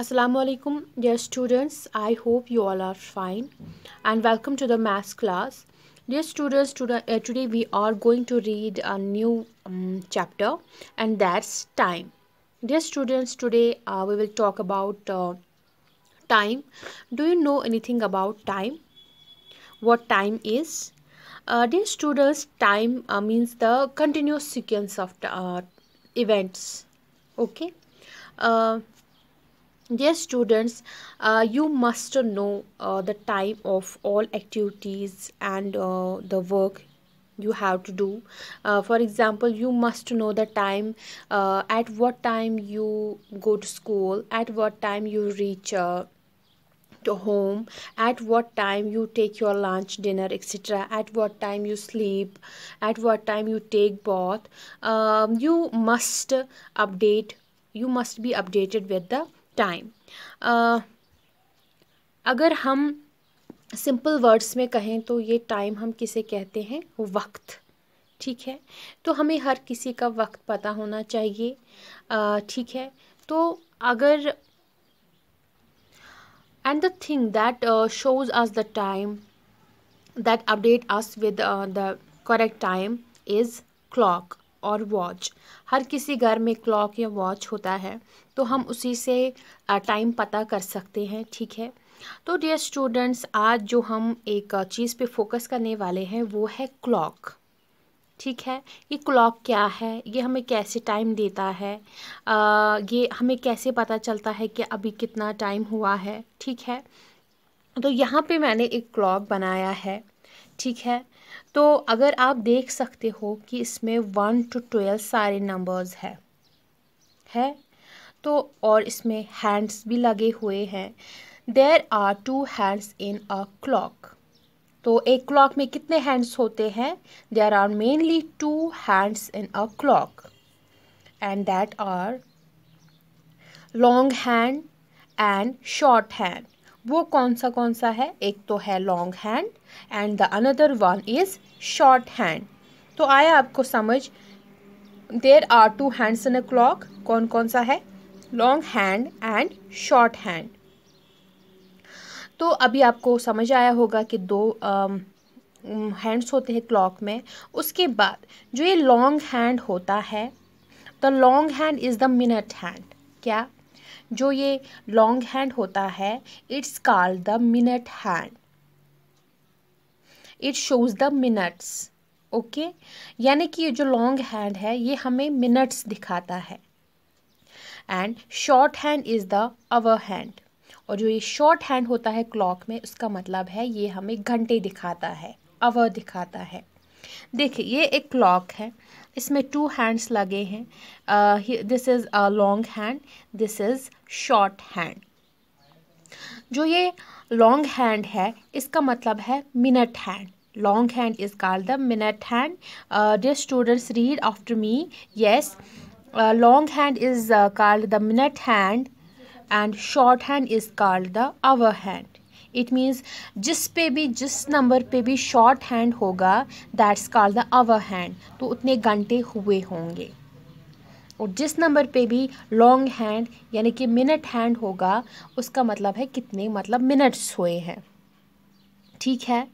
Assalamualaikum, alaikum dear students i hope you all are fine and welcome to the math class dear students today, uh, today we are going to read a new um, chapter and that's time dear students today uh, we will talk about uh, time do you know anything about time what time is uh, dear students time uh, means the continuous sequence of uh, events okay dear students uh, you must know uh, the time of all activities and uh, the work you have to do uh, for example you must know the time uh, at what time you go to school at what time you reach uh, to home at what time you take your lunch dinner etc at what time you sleep at what time you take bath um, you must update you must be updated with the time uh, अगर हम simple words में कहें तो ये time हम किसे कहते हैं वक्त ठीक है तो हमें हर किसी का वक्त पता होना चाहिए uh, ठीक है तो अगर and the thing that shows as the time that update as with the correct time is clock और वॉच हर किसी घर में क्लॉक या वॉच होता है तो हम उसी से टाइम पता कर सकते हैं ठीक है तो डियर स्टूडेंट्स आज जो हम एक चीज़ पे फोकस करने वाले हैं वो है क्लॉक ठीक है ये क्लॉक क्या है ये हमें कैसे टाइम देता है आ, ये हमें कैसे पता चलता है कि अभी कितना टाइम हुआ है ठीक है तो यहाँ पे मैंने एक क्लॉक बनाया है ठीक है तो अगर आप देख सकते हो कि इसमें वन टू ट्वेल्व सारे नंबर्स है है तो और इसमें हैंड्स भी लगे हुए हैं there are two hands in a clock तो एक क्लॉक में कितने हैंड्स होते हैं there are mainly two hands in a clock and that are long hand and short hand वो कौन सा कौन सा है एक तो है long hand and the another one is short hand तो आया आपको समझ there are two hands in a clock कौन कौन सा है long hand and short hand तो अभी आपको समझ आया होगा कि दो हैंड्स होते हैं क्लॉक में उसके बाद जो ये लॉन्ग हैंड होता है the long hand is the minute hand क्या जो ये लॉन्ग हैंड होता है it's called the minute hand it shows the minutes okay यानी कि ये जो लॉन्ग हैंड है ये हमें मिनट्स दिखाता है and short hand is the hour hand और जो ये शॉर्ट हैंड होता है क्लॉक में उसका मतलब है ये हमें घंटे दिखाता है अवर दिखाता है देखिए ये एक क्लॉक है इसमें टू हैंड्स लगे हैं this is a long hand this is short hand जो ये लॉन्ग हैंड है इसका मतलब है minute hand long hand is called the minute hand uh, students read after me yes long hand is called the minute hand and short hand is called the hour hand it means जिस पे भी जिस number पे भी short hand होगा that's called the hour hand तो उतने घंटे हुए होंगे और जिस नंबर पे भी लॉन्ग हैंड यानी कि मिनट हैंड होगा उसका मतलब है कितने मतलब मिनट्स हुए हैं ठीक है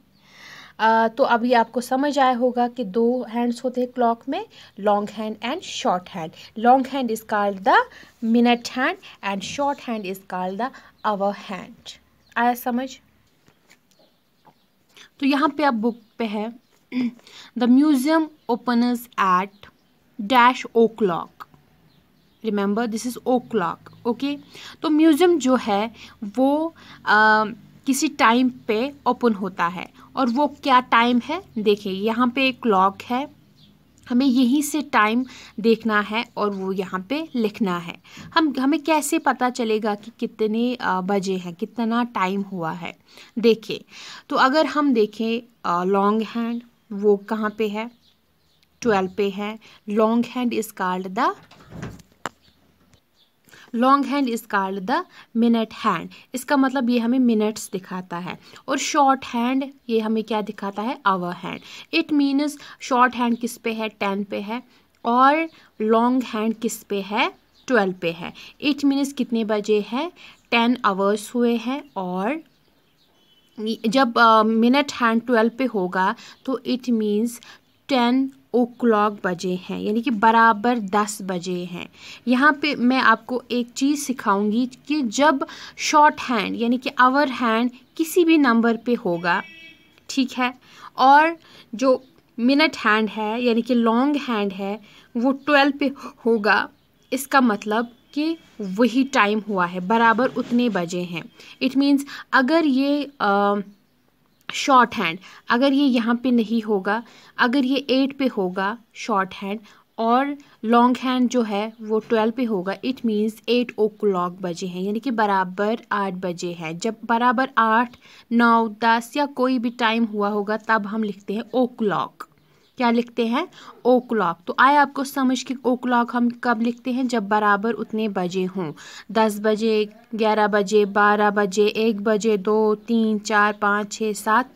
आ, तो अभी आपको समझ आया होगा कि दो हैंड्स होते हैं क्लॉक में long hand and short hand long hand is called the minute hand and short hand is called the hour hand आया समझ तो यहाँ पे आप बुक पे है the museum openers at dash o'clock remember this is o'clock okay तो museum जो है वो uh, किसी टाइम पे ओपन होता है और वो क्या टाइम है देखिए यहाँ पे एक क्लॉक है हमें यहीं से टाइम देखना है और वो यहाँ पे लिखना है हम हमें कैसे पता चलेगा कि कितने बजे हैं कितना टाइम हुआ है देखिए तो अगर हम देखें लॉन्ग हैंड वो कहाँ पे है ट्वेल्व पे है long hand is called the long hand is called the minute hand इसका मतलब ये हमें मिनट्स दिखाता है और शॉर्ट हैंड ये हमें क्या दिखाता है hour hand it means short hand किस पे है टेन पे है और लॉन्ग हैंड किस पे है ट्वेल्व पे है इट मीन्स कितने बजे है टेन आवर्स हुए हैं और जब मिनट हैंड ट्वेल्व पे होगा तो it means ten o'clock बजे हैं यानी कि बराबर दस बजे हैं यहाँ पे मैं आपको एक चीज़ सिखाऊंगी कि जब शॉर्ट हैंड यानी कि आवर हैंड किसी भी नंबर पे होगा ठीक है और जो मिनट हैंड है यानी कि लॉन्ग हैंड है वो ट्वेल्व पे होगा इसका मतलब कि वही टाइम हुआ है बराबर उतने बजे हैं इट मीन्स अगर ये आ, शॉर्ट हैंड अगर ये यहाँ पे नहीं होगा अगर ये एट पे होगा शॉर्ट हैंड और लॉन्ग हैंड जो है वो ट्वेल्व पे होगा it means eight o'clock बजे हैं यानी कि बराबर आठ बजे हैं जब बराबर आठ नौ दस या कोई भी टाइम हुआ होगा तब हम लिखते हैं ओ क्लॉक क्या लिखते हैं ओ क्लॉक तो आए आपको समझ कि ओ क्लॉक हम कब लिखते हैं जब बराबर उतने बजे हों दस बजे ग्यारह बजे बारह बजे एक बजे दो तीन चार पाँच छः सात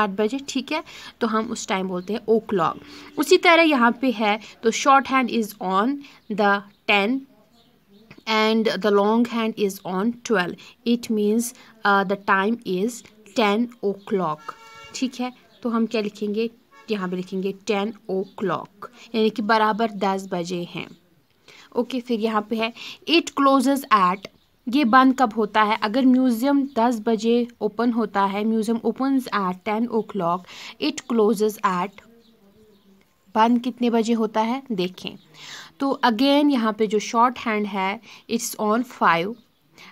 आठ बजे ठीक है तो हम उस टाइम बोलते हैं ओ क्लॉक उसी तरह यहाँ पे है तो short hand is on the ten and the long hand is on twelve it means the time is ten o'clock ठीक है तो हम क्या लिखेंगे यहाँ पे लिखेंगे टेन ओ क्लॉक यानी कि बराबर दस बजे हैं ओके फिर यहाँ पे है इट क्लोजेज एट ये बंद कब होता है अगर म्यूज़ियम दस बजे ओपन होता है museum open at ten o'clock it closes at बंद कितने बजे होता है देखें तो अगेन यहाँ पे जो शॉर्ट हैंड है it's on five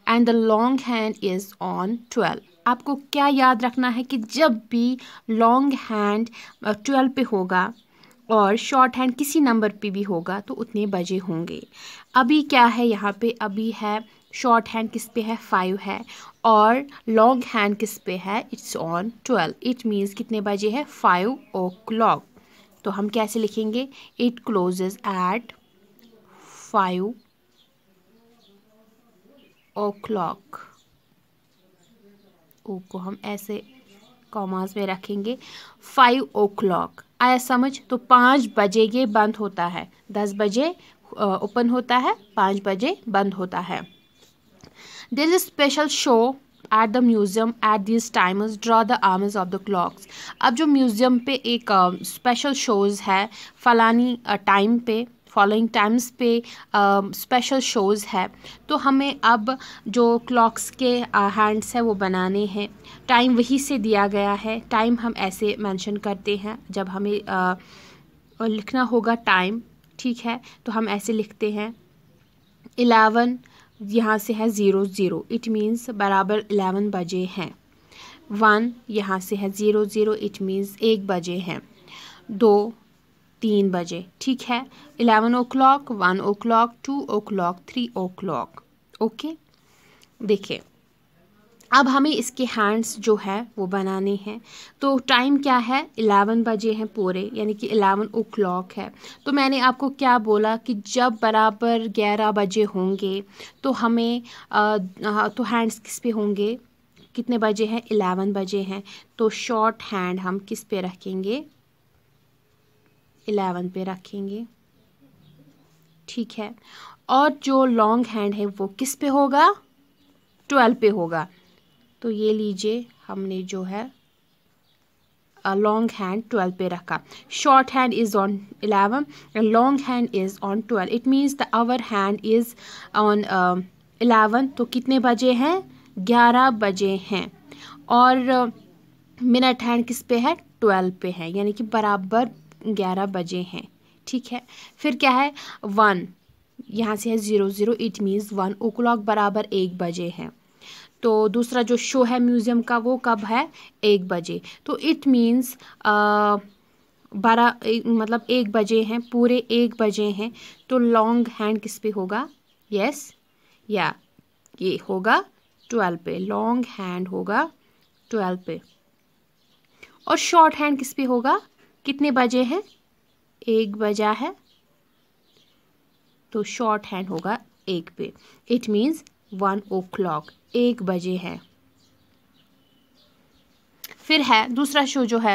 and the long hand is on twelve आपको क्या याद रखना है कि जब भी लॉन्ग हैंड ट्वेल्व पे होगा और शॉर्ट हैंड किसी नंबर पे भी होगा तो उतने बजे होंगे अभी क्या है यहाँ पे अभी है शॉर्ट हैंड किस पे है फाइव है और लॉन्ग हैंड किस पे है it's on twelve it means कितने बजे है फाइव ओ क्लॉक तो हम कैसे लिखेंगे it closes at five o'clock ओ को हम ऐसे कॉमास में रखेंगे फाइव ओ क्लॉक आया समझ तो पाँच बजे ये बंद होता है दस बजे ओपन होता है पाँच बजे बंद होता है this is special show at the museum at this these times the arms of the clocks अब जो म्यूज़ियम पे एक स्पेशल uh, शोज़ है फ़लानी टाइम uh, पे फॉलोइंग टाइम्स पे स्पेशल शोज़ है तो हमें अब जो क्लॉक्स के हैंड्स uh, हैं वो बनाने हैं टाइम वही से दिया गया है टाइम हम ऐसे मेंशन करते हैं जब हमें uh, लिखना होगा टाइम ठीक है तो हम ऐसे लिखते हैं एलेवन यहाँ से है ज़ीरो ज़ीरो इट मीन्स बराबर एलेवन बजे हैं वन यहाँ से है ज़ीरो ज़ीरो इट मीन्स एक बजे हैं दो तीन बजे ठीक है eleven o'clock one o'clock two o'clock three o'clock okay देखिए अब हमें इसके हैंड्स जो है वो बनाने हैं तो टाइम क्या है इलेवन बजे हैं पूरे यानी कि इलेवन ओ क्लॉक है तो मैंने आपको क्या बोला कि जब बराबर ग्यारह बजे होंगे तो हमें आ, तो हैंड्स किस पे होंगे कितने बजे हैं इलेवन बजे हैं तो शॉर्ट हैंड हम किस पे रखेंगे एलेवन पे रखेंगे ठीक है और जो लॉन्ग हैंड है वो किस पे होगा ट्वेल्व पे होगा तो ये लीजिए हमने जो है लॉन्ग हैंड ट्वेल्व पे रखा short hand is on eleven long hand is on twelve it means the hour hand is on eleven तो कितने बजे हैं ग्यारह बजे हैं और मिनट uh, हैंड किस पे है ट्वेल्व पे है यानी कि बराबर ग्यारह बजे हैं ठीक है फिर क्या है वन यहाँ से है zero zero it means one o'clock बराबर एक बजे है तो दूसरा जो शो है म्यूज़ियम का वो कब है एक बजे तो इट मीन्स बारह मतलब एक बजे हैं पूरे एक बजे हैं तो लॉन्ग हैंड किस पे होगा यस या ये होगा ट्वेल्व पे लॉन्ग हैंड होगा ट्वेल्व पे और शॉर्ट हैंड किस पे होगा कितने बजे हैं एक बजा है तो शॉर्ट हैंड होगा एक पे it means one o'clock एक बजे है फिर है दूसरा शो जो है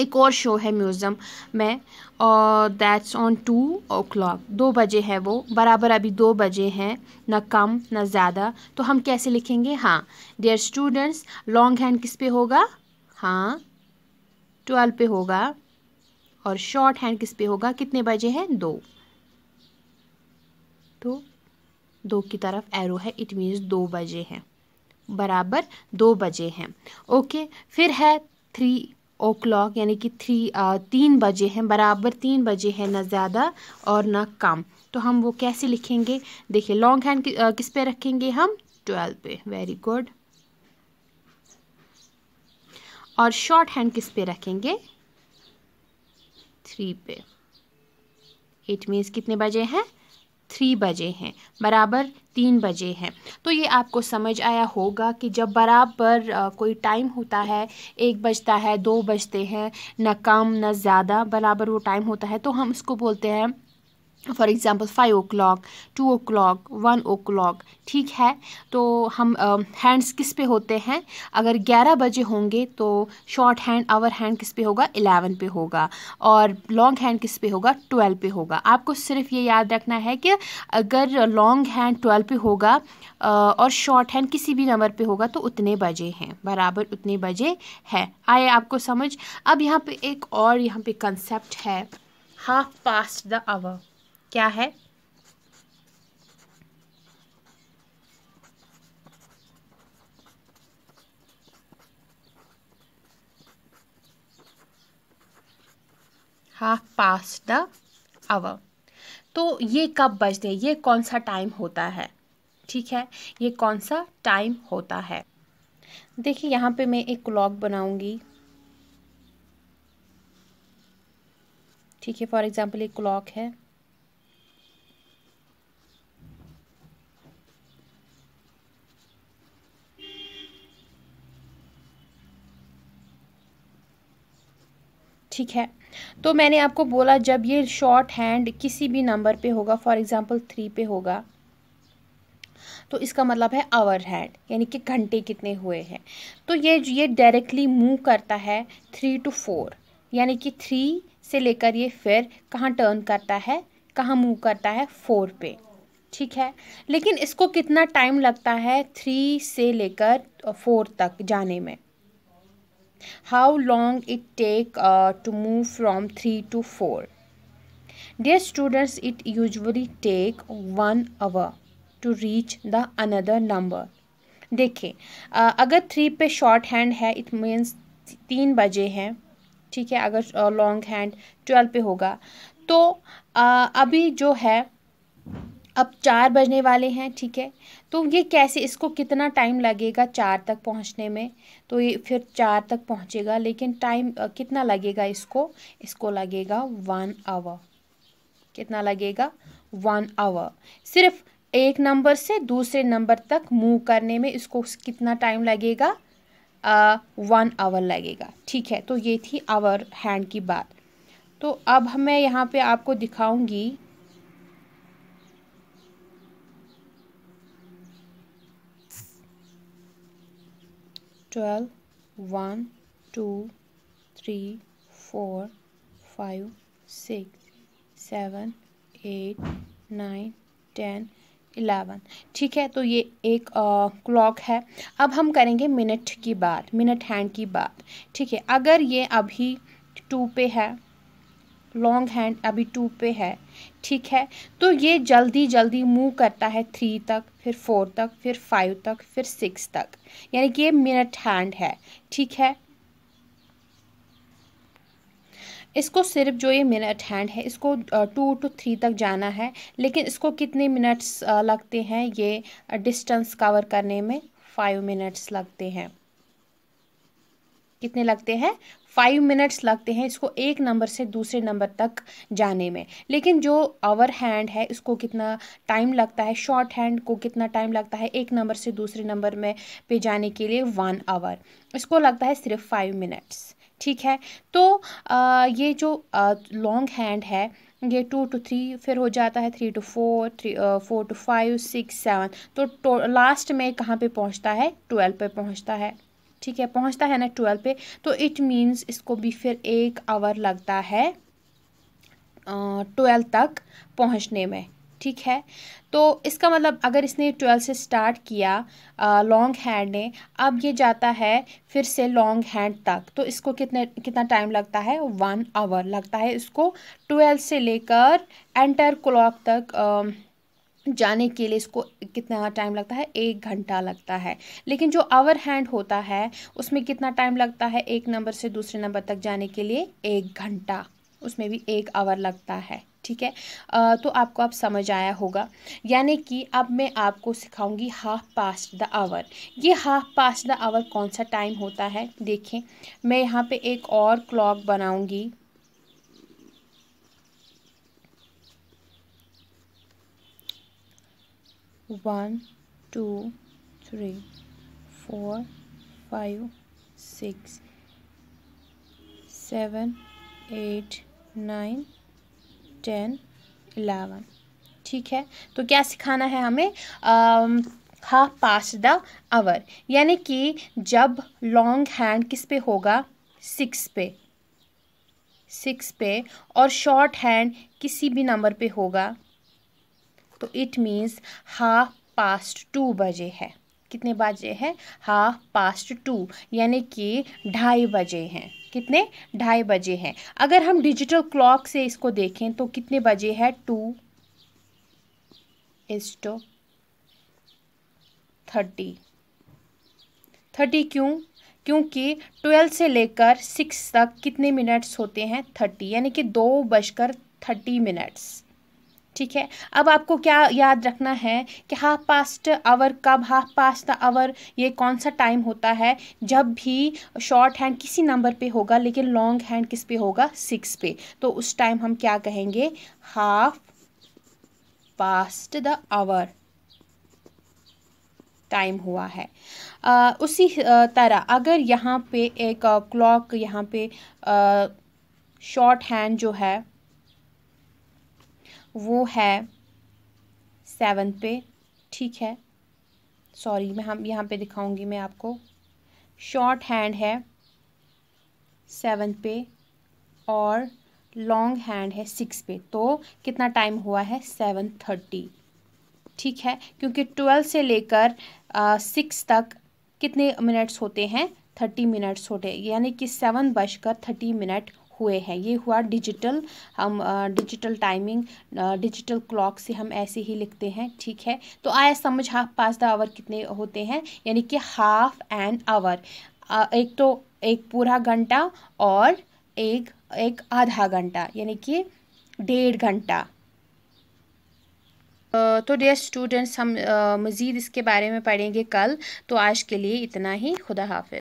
एक और शो है म्यूज़ियम में और that's on two o'clock दो बजे है वो बराबर अभी दो बजे हैं ना कम ना ज़्यादा तो हम कैसे लिखेंगे हाँ डियर स्टूडेंट्स लॉन्ग हैंड किस पे होगा हाँ ट्वेल्व पे होगा और शॉर्ट हैंड किस पे होगा कितने बजे हैं दो तो दो की तरफ एरो है इट मीन्स दो बजे हैं बराबर दो बजे हैं ओके फिर है थ्री ओ क्लॉक यानी कि थ्री तीन बजे हैं बराबर तीन बजे हैं ना ज़्यादा और ना कम तो हम वो कैसे लिखेंगे देखिए लॉन्ग हैंड किस पे रखेंगे हम ट्वेल्व पे वेरी गुड और शॉर्ट हैंड किस पे रखेंगे थ्री पे इट मीन्स कितने बजे हैं थ्री बजे हैं बराबर तीन बजे हैं तो ये आपको समझ आया होगा कि जब बराबर कोई टाइम होता है एक बजता है दो बजते हैं न कम न ज़्यादा बराबर वो टाइम होता है तो हम उसको बोलते हैं for example five o'clock two o'clock one o'clock ठीक है तो हम हैंड्स um, किस पे होते हैं अगर ग्यारह बजे होंगे तो शॉर्ट हैंड आवर हैंड किस पे होगा एलेवन पे होगा और लॉन्ग हैंड किस पे होगा ट्वेल्व पे होगा आपको सिर्फ ये याद रखना है कि अगर लॉन्ग हैंड ट्वेल्व पे होगा uh, और शॉर्ट हैंड किसी भी नंबर पर होगा तो उतने बजे हैं बराबर उतने बजे है आए आपको समझ अब यहाँ पर एक और यहाँ पर कंसेप्ट है हाफ पास्ट द आवर क्या है हाफ पास्ट द आवर तो ये कब बजते हैं ये कौन सा टाइम होता है ठीक है ये कौन सा टाइम होता है देखिए यहाँ पे मैं एक क्लॉक बनाऊंगी ठीक है फॉर एग्ज़ाम्पल एक क्लॉक है ठीक है तो मैंने आपको बोला जब ये शॉर्ट हैंड किसी भी नंबर पे होगा फॉर एग्ज़ाम्पल थ्री पे होगा तो इसका मतलब है आवर हैंड यानी कि घंटे कितने हुए हैं तो ये ये डायरेक्टली मूव करता है थ्री टू फोर यानी कि थ्री से लेकर ये फिर कहाँ टर्न करता है कहाँ मूव करता है फोर पे ठीक है लेकिन इसको कितना टाइम लगता है थ्री से लेकर फोर तक जाने में how long it take uh, to move from 3 to 4 dear students it usually take 1 hour to reach the another number देखिए अगर थ्री पे शॉर्ट हैंड है इट मीन्स तीन बजे हैं ठीक है अगर लॉन्ग हैंड ट्वेल्व पे होगा तो आ, अभी जो है अब चार बजने वाले हैं ठीक है तो ये कैसे इसको कितना टाइम लगेगा चार तक पहुंचने में तो ये फिर चार तक पहुंचेगा लेकिन टाइम कितना लगेगा इसको इसको लगेगा वन आवर कितना लगेगा वन आवर सिर्फ एक नंबर से दूसरे नंबर तक मूव करने में इसको कितना टाइम लगेगा वन uh, आवर लगेगा ठीक है तो ये थी आवर हैंड की बात तो अब मैं यहाँ पे आपको दिखाऊंगी twelve one two three four five six seven eight nine ten eleven ठीक है तो ये एक क्लॉक है अब हम करेंगे मिनट की बात मिनट हैंड की बात ठीक है अगर ये अभी टू पे है लॉन्ग हैंड अभी टू पे है ठीक है तो ये जल्दी जल्दी मूव करता है थ्री तक फिर फोर तक फिर फाइव तक फिर सिक्स तक यानी कि ये मिनट हैंड है ठीक है इसको सिर्फ जो ये मिनट हैंड है इसको टू टू थ्री तक जाना है लेकिन इसको कितने मिनट्स लगते हैं ये डिस्टेंस कवर करने में फाइव मिनट्स लगते हैं कितने लगते हैं फाइव मिनट्स लगते हैं इसको एक नंबर से दूसरे नंबर तक जाने में लेकिन जो आवर हैंड है इसको कितना टाइम लगता है शॉर्ट हैंड को कितना टाइम लगता है एक नंबर से दूसरे नंबर में पे जाने के लिए वन आवर इसको लगता है सिर्फ फाइव मिनट्स ठीक है तो आ, ये जो लॉन्ग हैंड है ये टू टू थ्री फिर हो जाता है three two four three four two five six seven तो, लास्ट में कहाँ पे पहुँचता है ट्वेल्व पे पहुँचता है ठीक है पहुंचता है ना ट्वेल्व पे तो इट मीन्स इसको भी फिर एक आवर लगता है ट्वेल्व तक पहुंचने में ठीक है तो इसका मतलब अगर इसने ट्वेल्थ से स्टार्ट किया लॉन्ग हैंड ने अब ये जाता है फिर से लॉन्ग हैंड तक तो इसको कितने कितना टाइम लगता है वन आवर लगता है इसको ट्वेल्थ से लेकर एंटर क्लॉक तक आ, जाने के लिए इसको कितना टाइम लगता है एक घंटा लगता है लेकिन जो आवर हैंड होता है उसमें कितना टाइम लगता है एक नंबर से दूसरे नंबर तक जाने के लिए एक घंटा उसमें भी एक आवर लगता है ठीक है आ, तो आपको आप समझ आया होगा यानी कि अब मैं आपको सिखाऊंगी हाफ पास्ट द आवर ये हाफ पास्ट द आवर कौन सा टाइम होता है देखें मैं यहाँ पे एक और क्लॉक बनाऊंगी one two three four five six seven eight nine ten eleven ठीक है तो क्या सिखाना है हमें हा पास द आवर यानी कि जब लॉन्ग हैंड किस पे होगा सिक्स पे सिक्स पे और शॉर्ट हैंड किसी भी नंबर पे होगा तो it means half past two बजे है कितने बजे है हाफ पास्ट टू यानी कि ढाई बजे हैं कितने ढाई बजे हैं अगर हम डिजिटल क्लॉक से इसको देखें तो कितने बजे है two is two thirty thirty क्यों क्योंकि ट्वेल्व से लेकर सिक्स तक कितने मिनट्स होते हैं थर्टी यानी कि दो बजकर थर्टी मिनट्स ठीक है अब आपको क्या याद रखना है कि हाफ पास्ट आवर कब हाफ पास्ट द आवर ये कौन सा टाइम होता है जब भी शॉर्ट हैंड किसी नंबर पे होगा लेकिन लॉन्ग हैंड किस पे होगा सिक्स पे तो उस टाइम हम क्या कहेंगे half past the hour time हुआ है आ, उसी तरह अगर यहाँ पे एक क्लॉक यहाँ पे शॉर्ट हैंड जो है वो है सेवन पे ठीक है सॉरी मैं हम यहाँ पे दिखाऊंगी मैं आपको शॉर्ट हैंड है सेवन पे और लॉन्ग हैंड है सिक्स पे तो कितना टाइम हुआ है सेवन थर्टी ठीक है क्योंकि ट्वेल्व से लेकर सिक्स तक कितने मिनट्स होते हैं थर्टी मिनट्स होते यानी कि सेवन बजकर थर्टी मिनट हुए हैं ये हुआ डिजिटल हम डिजिटल टाइमिंग डिजिटल क्लॉक से हम ऐसे ही लिखते हैं ठीक है तो आया समझ हाफ पास द आवर कितने होते हैं यानी कि हाफ एन आवर एक तो एक पूरा घंटा और एक एक आधा घंटा यानी कि डेढ़ घंटा तो डियर स्टूडेंट्स हम मज़ीद इसके बारे में पढ़ेंगे कल तो आज के लिए इतना ही खुदा हाफिज